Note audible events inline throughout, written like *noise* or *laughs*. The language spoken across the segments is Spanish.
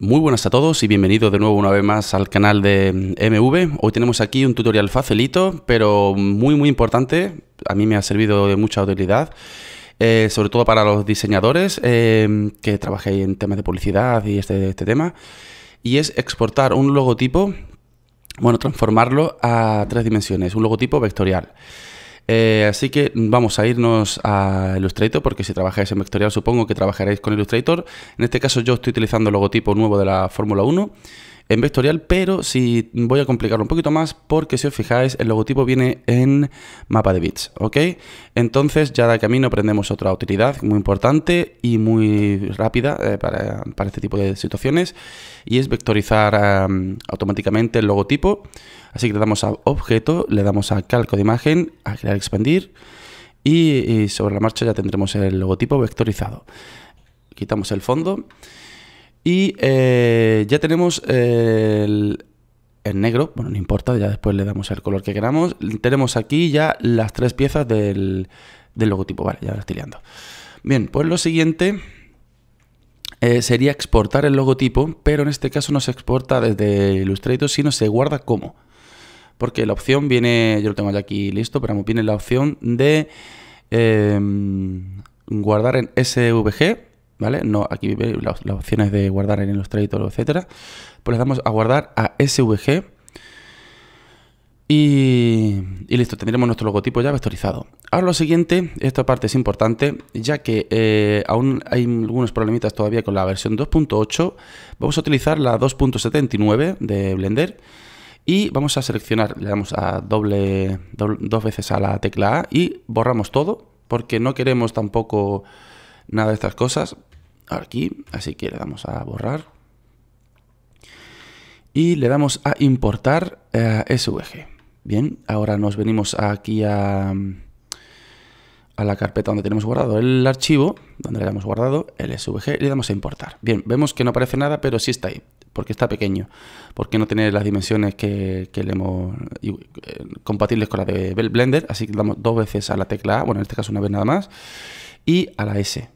Muy buenas a todos y bienvenidos de nuevo una vez más al canal de MV. Mm, Hoy tenemos aquí un tutorial facilito, pero muy muy importante. A mí me ha servido de mucha utilidad, eh, sobre todo para los diseñadores em, que trabajéis en temas de publicidad y este, este tema. Y es exportar un logotipo, bueno, transformarlo a tres dimensiones, un logotipo vectorial. Eh, así que vamos a irnos a Illustrator, porque si trabajáis en vectorial supongo que trabajaréis con Illustrator. En este caso yo estoy utilizando el logotipo nuevo de la Fórmula 1 en vectorial, pero si voy a complicarlo un poquito más porque si os fijáis el logotipo viene en mapa de bits, ¿ok? Entonces ya de camino aprendemos otra utilidad muy importante y muy rápida eh, para, este tipo de situaciones y es vectorizar automáticamente el logotipo. Así que le damos a objeto, le damos a calco de imagen, a crear expandir y sobre la marcha ya tendremos el logotipo vectorizado. Quitamos el fondo y eh, ya tenemos el, negro, bueno, no importa, ya después le damos el color que queramos. Tenemos aquí ya las tres piezas del, logotipo, vale, ya las estoy liando. Bien, pues lo siguiente eh, sería exportar el logotipo, pero en este caso no se exporta desde Illustrator, sino se guarda como. Porque la opción viene, yo lo tengo ya aquí listo, pero viene la opción de em, guardar en SVG no, aquí veis eh, las, opciones de guardar en los Illustrator, etcétera. Pues le damos a guardar a SVG y, listo, tendremos nuestro logotipo ya vectorizado. Ahora lo siguiente, esta parte es importante, ya que eh, aún hay algunos problemitas todavía con la versión 2.8, vamos a utilizar la 2.79 de Blender y vamos a seleccionar, le damos a doble, dos veces a la tecla A y borramos todo, porque no queremos tampoco nada de estas cosas, aquí, así que le damos a borrar y le damos a importar eh, SVG. Bien, ahora nos venimos aquí a, a la carpeta donde tenemos guardado el archivo, donde le damos guardado el SVG y le damos a importar. Bien, vemos que no aparece nada, pero sí está ahí, porque está pequeño, porque no tiene las dimensiones que, le hemos eh, compatibles con la de Blender, así que damos dos veces a la tecla A, bueno, en este caso una vez nada más, y a la S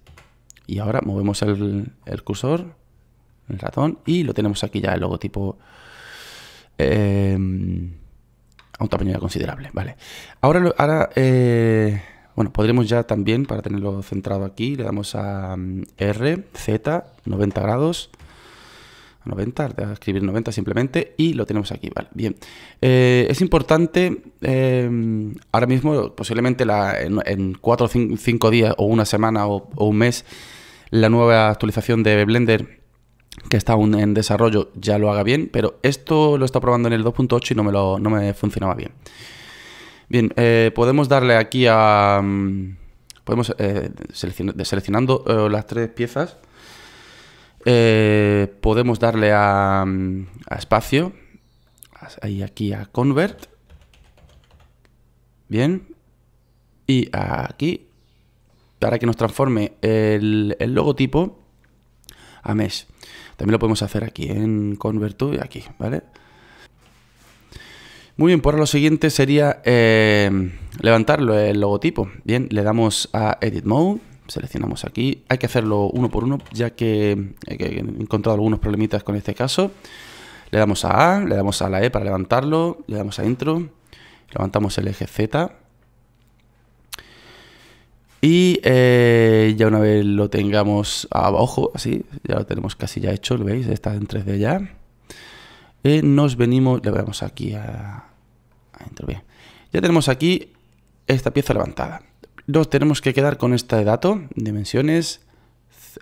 y ahora movemos el, cursor, el ratón, y lo tenemos aquí ya el logotipo em, a un tamaño ya considerable. Vale. Ahora, ahora eh, bueno, podremos ya también, para tenerlo centrado aquí, le damos a mm, R, Z, 90 grados. 90, a escribir 90 simplemente, y lo tenemos aquí, vale, bien. Eh, es importante, em, ahora mismo, posiblemente en, 4 o 5 días, o una semana, o un mes, la nueva actualización de Blender que está aún en desarrollo ya lo haga bien, pero esto lo está probando en el 2.8 y no me, lo, me funcionaba bien. Bien, eh, podemos darle aquí a... Mm, podemos, eh, seleccionando eh, las tres piezas, podemos darle a, mm, a espacio, ahí aquí a convert, bien, y aquí para que nos transforme el, logotipo a mesh. También lo podemos hacer aquí en to y aquí, ¿vale? Muy bien, Por pues lo siguiente sería eh, levantarlo el logotipo. Bien, le damos a Edit Mode, seleccionamos aquí. Hay que hacerlo uno por uno, ya que he encontrado algunos problemitas con este caso. Le damos a A, le damos a la E para levantarlo, le damos a Intro, levantamos el eje Z, y eh, ya una vez lo tengamos abajo, así, ya lo tenemos casi ya hecho, lo veis, está en 3D ya. Eh, nos venimos, le vamos aquí a, Ya tenemos aquí esta pieza levantada. Nos tenemos que quedar con este dato, dimensiones,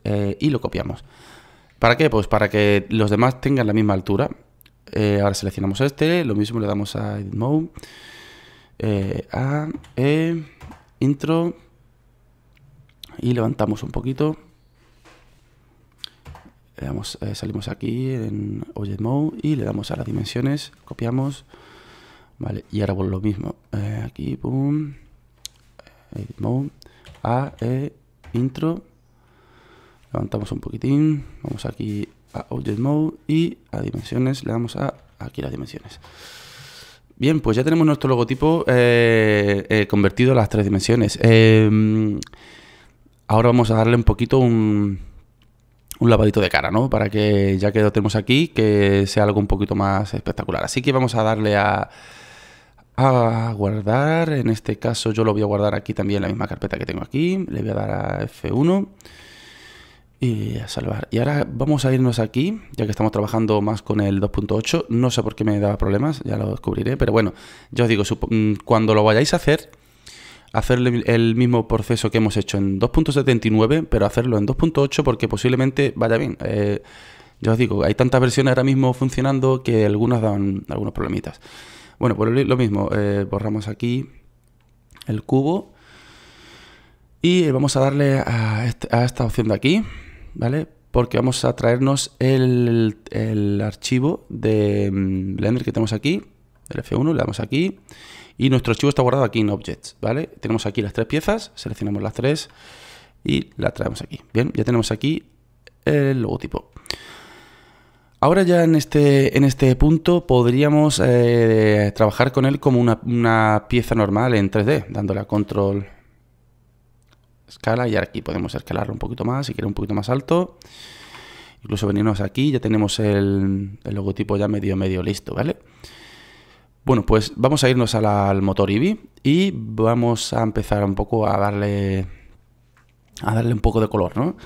eh, y lo copiamos. ¿Para qué? Pues para que los demás tengan la misma altura. ahora seleccionamos este, lo mismo le damos a Edit Mode, a e, Intro, y levantamos un poquito. Le damos, eh, salimos aquí en Object Mode y le damos a las dimensiones, copiamos. Vale, y ahora por lo mismo. Eh, aquí, boom. Edit Mode. A, E, Intro. Levantamos un poquitín. Vamos aquí a Object Mode y a dimensiones. Le damos a aquí las dimensiones. Bien, pues ya tenemos nuestro logotipo eh, convertido a las tres dimensiones. Em, ahora vamos a darle un poquito un, lavadito de cara, ¿no? Para que ya que lo tenemos aquí, que sea algo un poquito más espectacular. Así que vamos a darle a, guardar. En este caso yo lo voy a guardar aquí también en la misma carpeta que tengo aquí. Le voy a dar a F1 y a salvar. Y ahora vamos a irnos aquí, ya que estamos trabajando más con el 2.8. No sé por qué me daba problemas, ya lo descubriré. Pero bueno, ya os digo, mm, cuando lo vayáis a hacer hacerle el mismo proceso que hemos hecho en 2.79, pero hacerlo en 2.8 porque posiblemente vaya bien. Eh, Yo os digo, hay tantas versiones ahora mismo funcionando que algunas dan algunos problemitas. Bueno, pues lo mismo, eh, borramos aquí el cubo y eh, vamos a darle este, a, esta opción de aquí, ¿vale? Porque vamos a traernos el, el archivo de mm, Blender que tenemos aquí, el F1, le damos aquí y nuestro archivo está guardado aquí en Objects, ¿vale? Tenemos aquí las tres piezas, seleccionamos las tres y la traemos aquí. Bien, ya tenemos aquí el logotipo. Ahora ya en este, en este punto podríamos eh, trabajar con él como una, pieza normal en 3D, dándole a control escala y aquí podemos escalarlo un poquito más, si quiere un poquito más alto. Incluso venimos aquí, ya tenemos el, logotipo ya medio medio listo, ¿vale? vale bueno, pues vamos a irnos al, motor IBI y vamos a empezar un poco a darle, a darle un poco de color, ¿no?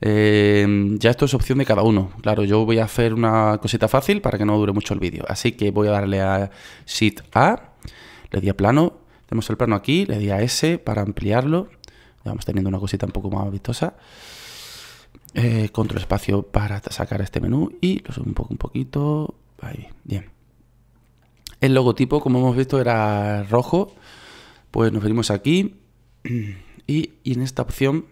Eh, ya esto es opción de cada uno. Claro, yo voy a hacer una cosita fácil para que no dure mucho el vídeo. Así que voy a darle a Sheet A, le di a plano, tenemos el plano aquí, le di a S para ampliarlo. Ya vamos teniendo una cosita un poco más vistosa. Eh, control espacio para sacar este menú y lo subo un poco, un poquito. Ahí, bien. El logotipo, como hemos visto, era rojo. Pues nos venimos aquí *clears throat* y, en esta opción...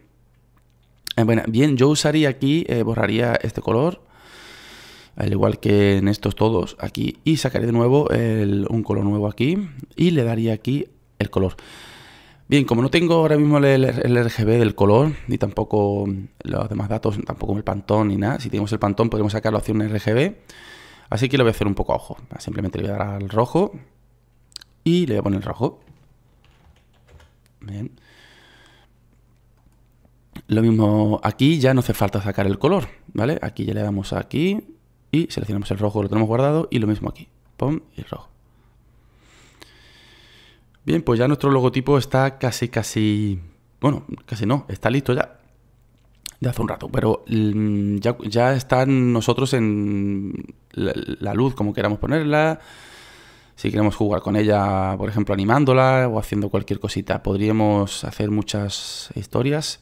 Eh, bueno, bien, yo usaría aquí, eh, borraría este color, al igual que en estos todos aquí, y sacaré de nuevo un color nuevo aquí y le daría aquí el color. Bien, como no tengo ahora mismo el, RGB del color, ni tampoco los demás datos, tampoco el pantón ni nada, si tenemos el pantón podemos sacar la opción RGB. Así que lo voy a hacer un poco a ojo. Simplemente le voy a dar al rojo y le voy a poner el rojo. Lo mismo aquí, ya no hace falta sacar el color, ¿vale? Aquí ya le damos aquí y seleccionamos el rojo, lo tenemos guardado y lo mismo aquí. ¡pum! y rojo. Bien, pues ya nuestro logotipo está casi, casi... Bueno, casi no, está listo ya hace un rato, pero mm, ya, ya están nosotros en la, luz como queramos ponerla. Si queremos jugar con ella, por ejemplo, animándola o haciendo cualquier cosita, podríamos hacer muchas historias.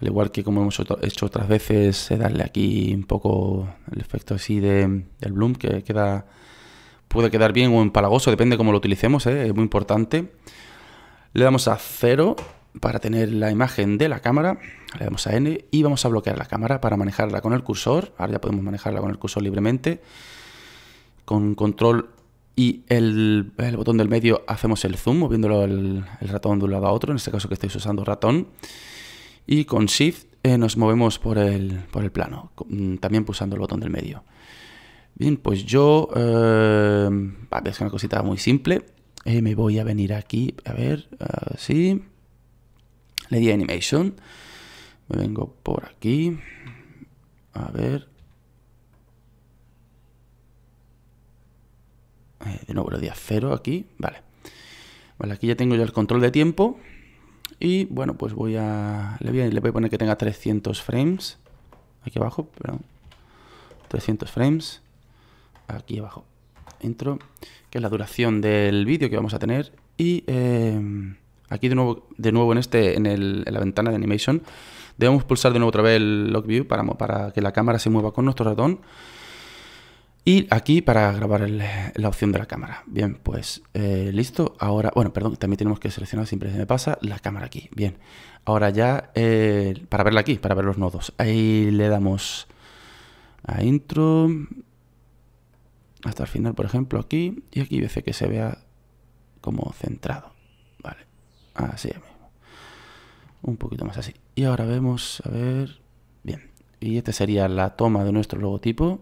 Al igual que como hemos hecho otras veces, eh, darle aquí un poco el efecto así de, del bloom que queda puede quedar bien o empalagoso, depende cómo lo utilicemos, eh, es muy importante. Le damos a cero para tener la imagen de la cámara, le damos a N y vamos a bloquear la cámara para manejarla con el cursor. Ahora ya podemos manejarla con el cursor libremente. Con control y el, botón del medio hacemos el zoom, moviéndolo el, ratón de un lado a otro, en este caso que estoy usando ratón. Y con Shift eh, nos movemos por el, plano, también pulsando el botón del medio. Bien, pues yo... Eh, es una cosita muy simple. Eh, me voy a venir aquí, a ver, así eh, Media Animation. Me vengo por aquí. A ver. Eh, de nuevo, lo día cero aquí. Vale. Vale, aquí ya tengo ya el control de tiempo. Y bueno, pues voy a... Le voy a, poner que tenga 300 frames. Aquí abajo, perdón. 300 frames. Aquí abajo. entro, Que es la duración del vídeo que vamos a tener. Y... Eh, Aquí de nuevo, de nuevo en, este, en, la ventana de animation debemos pulsar de nuevo otra vez el lock view para, para que la cámara se mueva con nuestro ratón. Y aquí para grabar la opción de la cámara. Bien, pues eh, listo. Ahora, bueno, perdón, también tenemos que seleccionar, siempre se me pasa, la cámara aquí. Bien, ahora ya, eh, para verla aquí, para ver los nodos. Ahí le damos a intro, hasta el final, por ejemplo, aquí. Y aquí dice que se vea como centrado. Así mismo. Un poquito más así. Y ahora vemos, a ver... Bien. Y esta sería la toma de nuestro logotipo.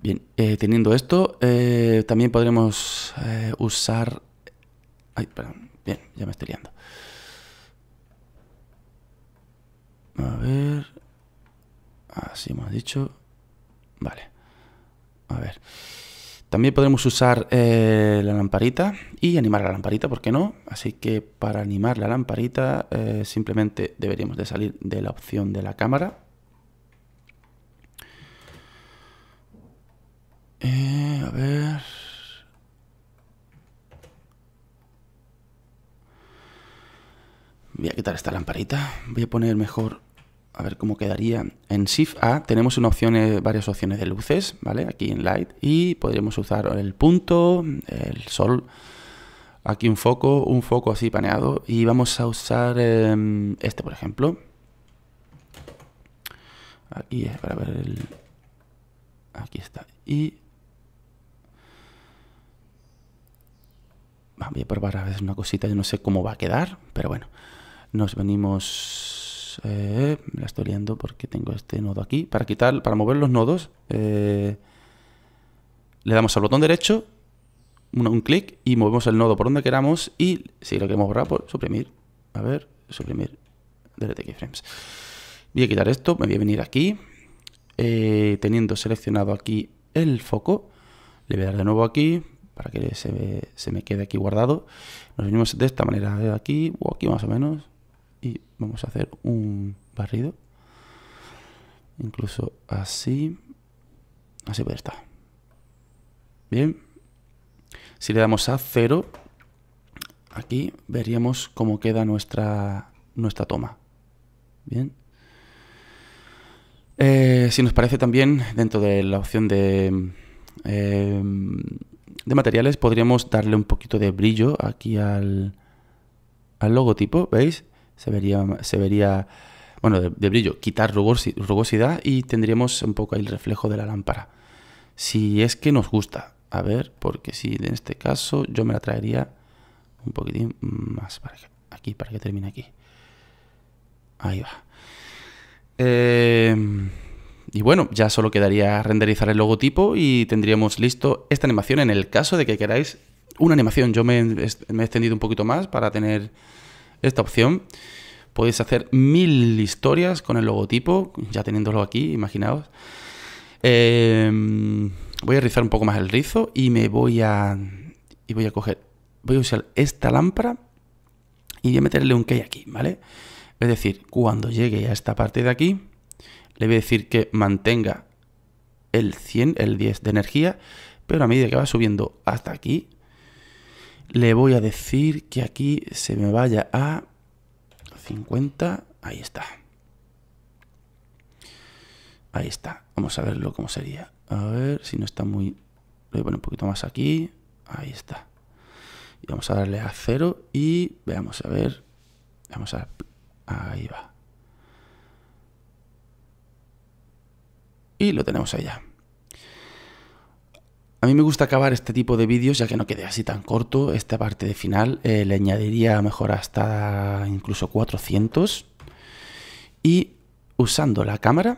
Bien, eh, teniendo esto, eh, también podremos eh, usar... Ay, perdón. Bien, ya me estoy liando. A ver... Así hemos dicho. Vale. A ver. También podemos usar eh, la lamparita y animar la lamparita, ¿por qué no? Así que para animar la lamparita eh, simplemente deberíamos de salir de la opción de la cámara. Eh, a ver... Voy a quitar esta lamparita. Voy a poner mejor a ver cómo quedaría. En Shift A tenemos una opción, eh, varias opciones de luces, ¿vale? Aquí en Light. Y podríamos usar el punto, el sol, aquí un foco, un foco así paneado. Y vamos a usar em, este, por ejemplo. Aquí es para ver el... Aquí está. Y... Voy a probar a veces una cosita, yo no sé cómo va a quedar, pero bueno. Nos venimos eh, me la estoy liando porque tengo este nodo aquí. Para quitar, para mover los nodos, eh, le damos al botón derecho, un, clic y movemos el nodo por donde queramos. Y si lo queremos borrar, por pues suprimir. A ver, suprimir. Delete keyframes. Voy a quitar esto, me voy a venir aquí. Eh, teniendo seleccionado aquí el foco, le voy a dar de nuevo aquí para que se, se me quede aquí guardado. Nos venimos de esta manera, aquí o aquí más o menos y vamos a hacer un barrido incluso así así puede estar bien si le damos a 0 aquí veríamos cómo queda nuestra nuestra toma bien eh, si nos parece también dentro de la opción de em, de materiales podríamos darle un poquito de brillo aquí al, al logotipo, ¿veis? se vería, se vería bueno, de, brillo, quitar rugosidad y tendríamos un poco ahí el reflejo de la lámpara. Si es que nos gusta, a ver, porque si en este caso yo me la traería un poquitín más para que, aquí, para que termine aquí. Ahí va. Eh, y bueno, ya solo quedaría renderizar el logotipo y tendríamos listo esta animación en el caso de que queráis una animación. Yo me he extendido un poquito más para tener esta opción. Podéis hacer mil historias con el logotipo, ya teniéndolo aquí, imaginaos. Em, voy a rizar un poco más el rizo y me voy a. Y voy a coger. Voy a usar esta lámpara y voy a meterle un key aquí, ¿vale? Es decir, cuando llegue a esta parte de aquí, le voy a decir que mantenga el 100, el 10 de energía, pero a medida que va subiendo hasta aquí, le voy a decir que aquí se me vaya a 50. Ahí está. Ahí está. Vamos a verlo cómo sería. A ver si no está muy... voy un poquito más aquí. Ahí está. Y vamos a darle a cero y veamos a ver. Vamos a... Ahí va. Y lo tenemos allá. A mí me gusta acabar este tipo de vídeos ya que no quede así tan corto. Esta parte de final eh, le añadiría mejor hasta incluso 400. Y usando la cámara,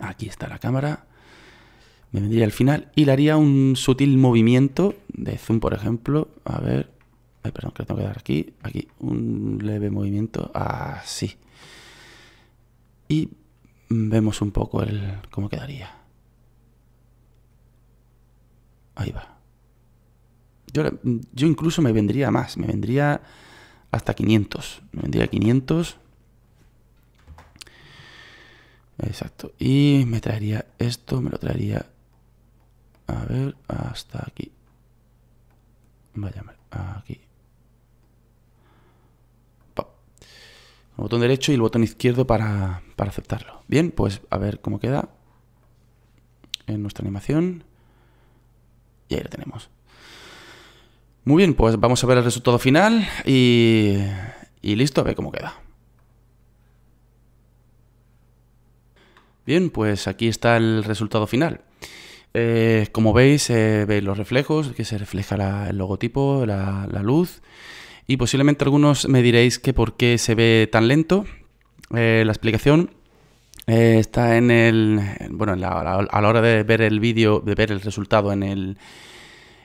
aquí está la cámara, me vendría al final y le haría un sutil movimiento de zoom, por ejemplo. A ver, perdón, que tengo que dar aquí, aquí, un leve movimiento así. Y vemos un poco el, cómo quedaría. Ahí va. Mm, yo, incluso me vendría más, me vendría hasta 500. Me vendría 500. Exacto. Y me traería esto, me lo traería... A ver, hasta aquí. Vaya, aquí. El botón derecho y el botón izquierdo para, para aceptarlo. Bien, pues a ver cómo queda en nuestra animación ya lo tenemos. Muy bien, pues vamos a ver el resultado final y, listo, a ver cómo queda. Bien, pues aquí está el resultado final. Eh, como veis, eh, veis los reflejos, que se refleja el logotipo, la, luz. Y posiblemente algunos me diréis que por qué se ve tan lento eh, la explicación. Eh, está en el. Bueno, a la hora de ver el vídeo, de ver el resultado en el.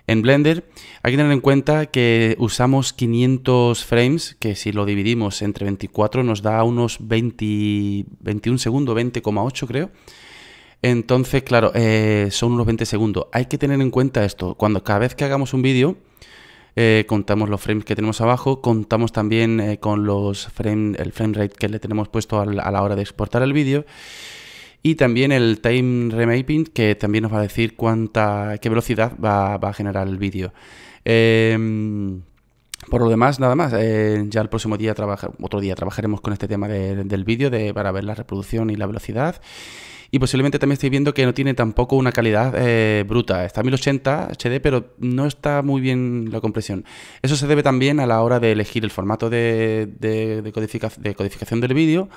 En Blender hay que tener en cuenta que usamos 500 frames, que si lo dividimos entre 24 nos da unos 20, 21 segundos, 20,8 creo. Entonces, claro, eh, son unos 20 segundos. Hay que tener en cuenta esto. Cuando cada vez que hagamos un vídeo, eh, contamos los frames que tenemos abajo, contamos también eh, con los frame, el frame rate que le tenemos puesto a la, hora de exportar el vídeo y también el time remapping que también nos va a decir cuánta qué velocidad va, a generar el vídeo em, por lo demás nada más eh, ya el próximo día otro día trabajaremos con este tema del vídeo de, para ver la reproducción y la velocidad y posiblemente también estáis viendo que no tiene tampoco una calidad eh, bruta. Está a 1080 HD, pero no está muy bien la compresión. Eso se debe también a la hora de elegir el formato de, codificación del vídeo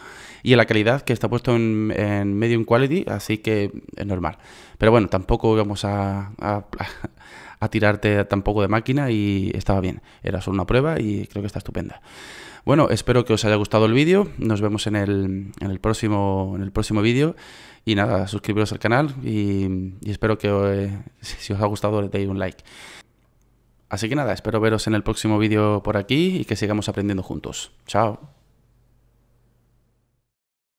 y a la calidad que está puesto en, medium quality, así que es normal. Pero bueno, tampoco vamos a, a tirarte tampoco de máquina y estaba bien. Era solo una prueba y creo que está estupenda. Bueno, espero que os haya gustado el vídeo. Nos vemos en el, próximo, en el próximo vídeo. Y nada, suscribiros al canal y, y espero que eh, *laughs* si os ha gustado le deis un like. Así que nada, espero veros en el próximo vídeo por aquí y que sigamos aprendiendo juntos. Chao.